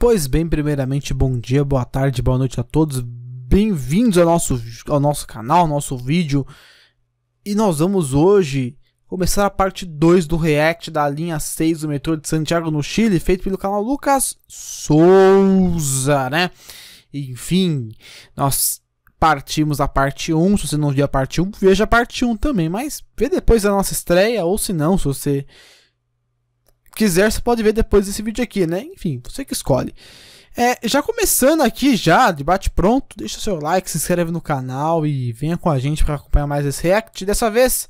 Pois bem, primeiramente, bom dia, boa tarde, boa noite a todos. Bem-vindos ao nosso, ao nosso canal, ao nosso vídeo. E nós vamos hoje começar a parte 2 do React da linha 6 do metrô de Santiago, no Chile, feito pelo canal Lucas Souza, né? Enfim, nós partimos a parte 1. Se você não viu a parte 1, veja a parte 1 também. Mas vê depois da nossa estreia, ou se não, se você quiser, você pode ver depois desse vídeo aqui, né? Enfim, você que escolhe. É, já começando aqui, já, debate pronto, deixa o seu like, se inscreve no canal e venha com a gente para acompanhar mais esse react. Dessa vez,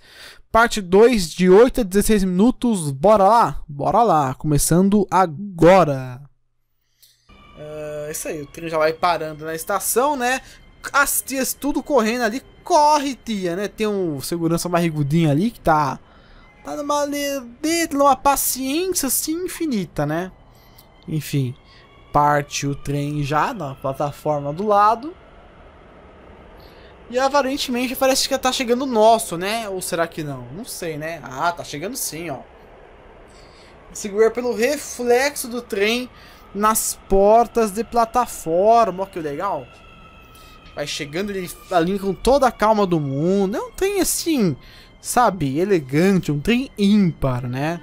parte 2 de 8 a 16 minutos, bora lá? Bora lá, começando agora. Uh, isso aí, o trem já vai parando na estação, né? As tias tudo correndo ali, corre tia, né? Tem um segurança barrigudinho ali que tá tá numa, numa paciência assim infinita, né? Enfim, parte o trem já na plataforma do lado. E aparentemente parece que tá chegando o nosso, né? Ou será que não? Não sei, né? Ah, tá chegando sim, ó. Segurar pelo reflexo do trem nas portas de plataforma. Ó, que legal. Vai chegando ele ali com toda a calma do mundo. É um trem assim, sabe, elegante, um trem ímpar, né?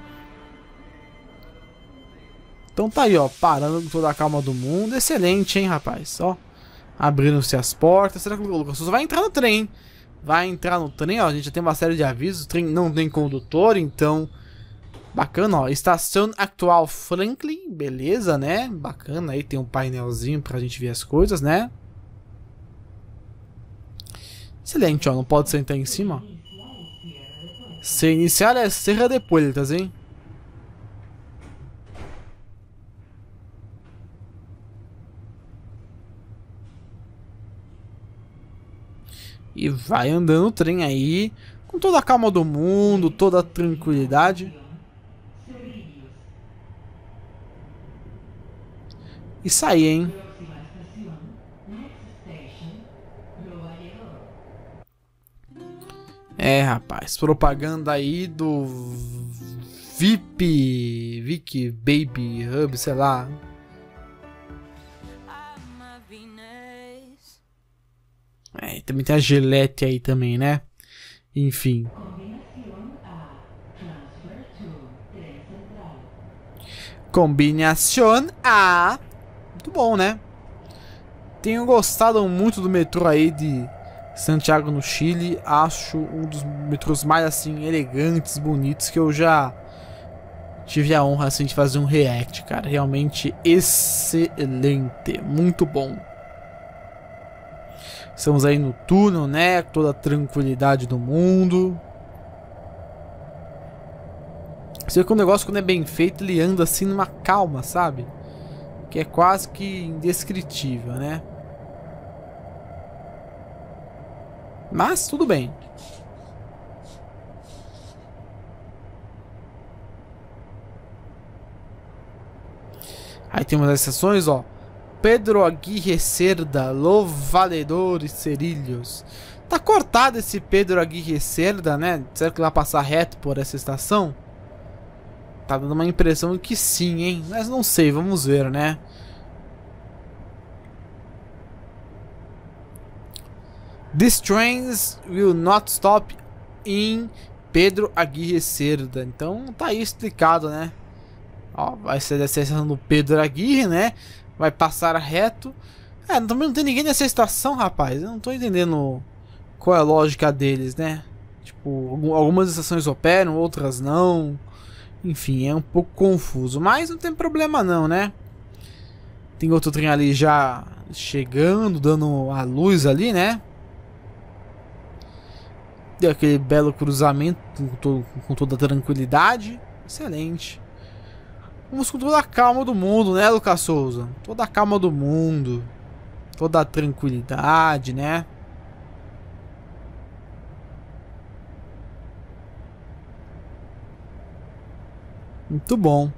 Então tá aí, ó, parando com toda a calma do mundo. Excelente, hein, rapaz, ó. Abriram-se as portas. Será que o Lucas vai entrar no trem? Vai entrar no trem, ó. A gente já tem uma série de avisos. O trem não tem condutor, então... Bacana, ó. Estação atual Franklin, beleza, né? Bacana, aí tem um painelzinho pra gente ver as coisas, né? Excelente, ó. Não pode sentar em cima, ó. Se iniciar é Serra de Puertas, hein? E vai andando o trem aí, com toda a calma do mundo, toda a tranquilidade. E sair, hein? É, rapaz, propaganda aí do VIP, Vic Baby Hub, sei lá. É, também tem a Gelete aí também, né? Enfim. Combinação A. Muito bom, né? Tenho gostado muito do metrô aí de Santiago no Chile, acho um dos metrôs mais assim elegantes, bonitos que eu já tive a honra assim de fazer um react, cara, realmente excelente, muito bom. Estamos aí no túnel, né? Toda a tranquilidade do mundo. Você vê que o negócio, quando é bem feito, ele anda assim numa calma, sabe? Que é quase que indescritível, né? Mas tudo bem. Aí temos as exceções ó. Pedro Aguirre Cerda, Lovaledores Cerilhos. Tá cortado esse Pedro Aguirre Cerda, né? Será que ele vai passar reto por essa estação? Tá dando uma impressão que sim, hein? Mas não sei, vamos ver, né? These trains will not stop in Pedro Aguirre Cerda. Então tá aí explicado, né? Ó, vai ser dessa estação do Pedro Aguirre, né? Vai passar reto. É, também não tem ninguém nessa estação, rapaz. Eu não tô entendendo qual é a lógica deles, né? Tipo, algumas estações operam, outras não. Enfim, é um pouco confuso. Mas não tem problema não, né? Tem outro trem ali já chegando, dando a luz ali, né? Deu aquele belo cruzamento com, todo, com toda a tranquilidade. Excelente. Vamos com toda a calma do mundo, né, Lucas Souza? Toda a calma do mundo. Toda a tranquilidade, né? Muito bom.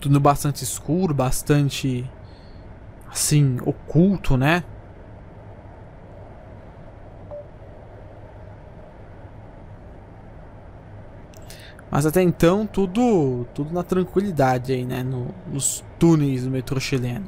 Tudo bastante escuro, bastante assim, oculto, né? Mas até então, tudo, tudo na tranquilidade aí, né? No, nos túneis do metrô chileno.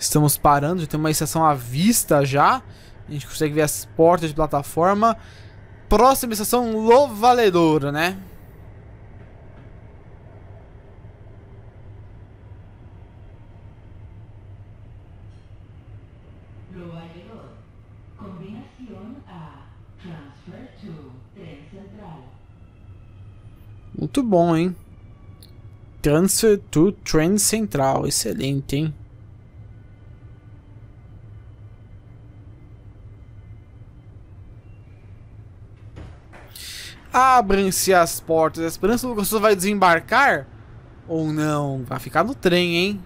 Estamos parando, já tem uma estação à vista já. A gente consegue ver as portas de plataforma. Próxima estação, Lovaledora, né? Muito bom, hein? Transfer to Trend Central. Excelente, hein? Abrem-se as portas. A Esperança Lucas vai desembarcar? Ou não? Vai ficar no trem, hein?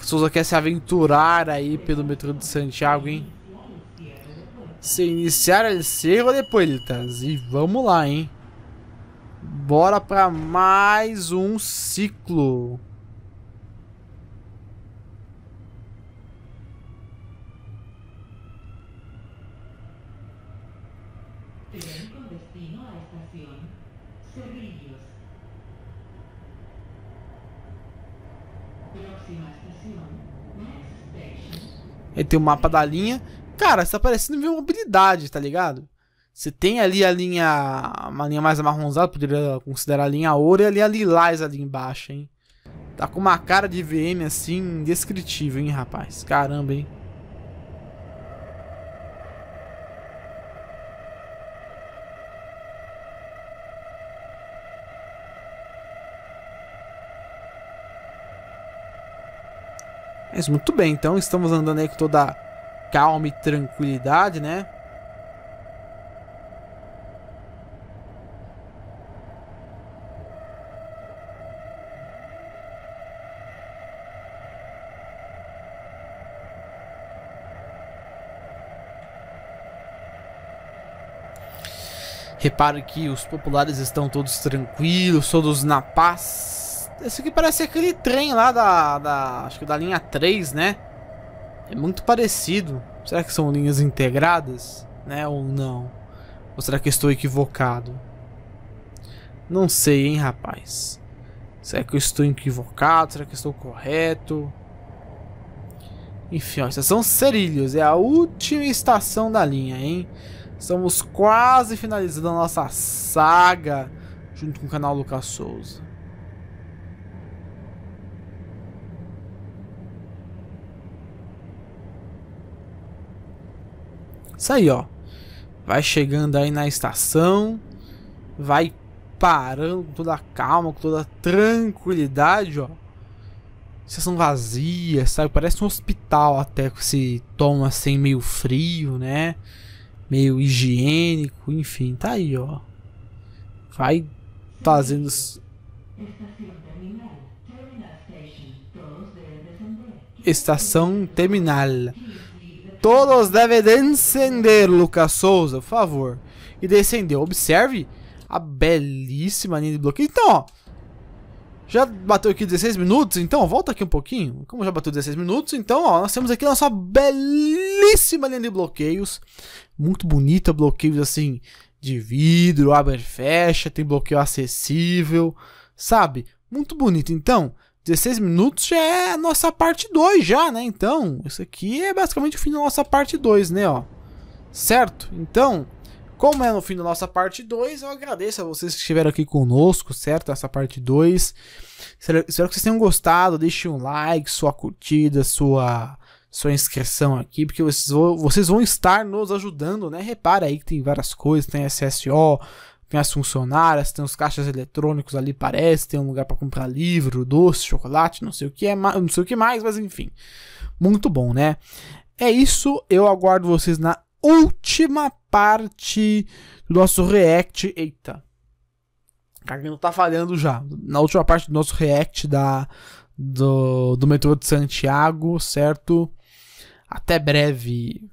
Souza quer se aventurar aí pelo metrô de Santiago, hein? Se iniciar el cerro depois, puertas. E vamos lá, hein? Bora para mais um ciclo. vídeos. Aí tem o mapa da linha. Cara, está parecendo minha mobilidade, tá ligado? Você tem ali a linha. Uma linha mais amarronzada, poderia considerar a linha ouro e ali a lilás ali embaixo, hein? Tá com uma cara de VM assim, indescritível, hein, rapaz? Caramba, hein? muito bem, então estamos andando aí com toda calma e tranquilidade, né? Repare que os populares estão todos tranquilos, todos na paz. Isso aqui parece aquele trem lá da, da, Acho que da linha 3, né? É muito parecido. Será que são linhas integradas? Né? Ou não? Ou será que estou equivocado? Não sei, hein, rapaz. Será que eu estou equivocado? Será que estou correto? Enfim, ó, estação Cerilhos. É a última estação da linha, hein? Estamos quase finalizando a nossa saga junto com o canal Lucas Souza. Isso aí, ó. Vai chegando aí na estação, vai parando com toda a calma, com toda a tranquilidade, ó. Estação vazia, sabe? Parece um hospital até com esse tom assim meio frio, né? Meio higiênico, enfim, tá aí, ó. Vai fazendo Estação Terminal. Todos devem descender, Lucas Souza, por favor. E descendeu. Observe a belíssima linha de bloqueio. Então, ó. Já bateu aqui 16 minutos, então volta aqui um pouquinho. Como já bateu 16 minutos, então ó, nós temos aqui nossa belíssima linha de bloqueios. Muito bonita, bloqueios assim de vidro, abre e fecha, tem bloqueio acessível, sabe? Muito bonito. Então, 16 minutos já é a nossa parte 2 já, né? Então, isso aqui é basicamente o fim da nossa parte 2, né, ó. Certo? Então, como é no fim da nossa parte 2, eu agradeço a vocês que estiveram aqui conosco, certo? Essa parte 2. Espero, que vocês tenham gostado. Deixe um like, sua curtida, sua sua inscrição aqui, porque vocês vão, vocês vão estar nos ajudando, né? Repara aí que tem várias coisas, tem SSO, tem as funcionárias, tem os caixas eletrônicos ali, parece, tem um lugar para comprar livro, doce, chocolate, não sei o que é, não sei o que mais, mas enfim. Muito bom, né? É isso, eu aguardo vocês na última parte do nosso react. Eita. não tá falhando já. Na última parte do nosso react da do, do metrô de Santiago, certo? Até breve.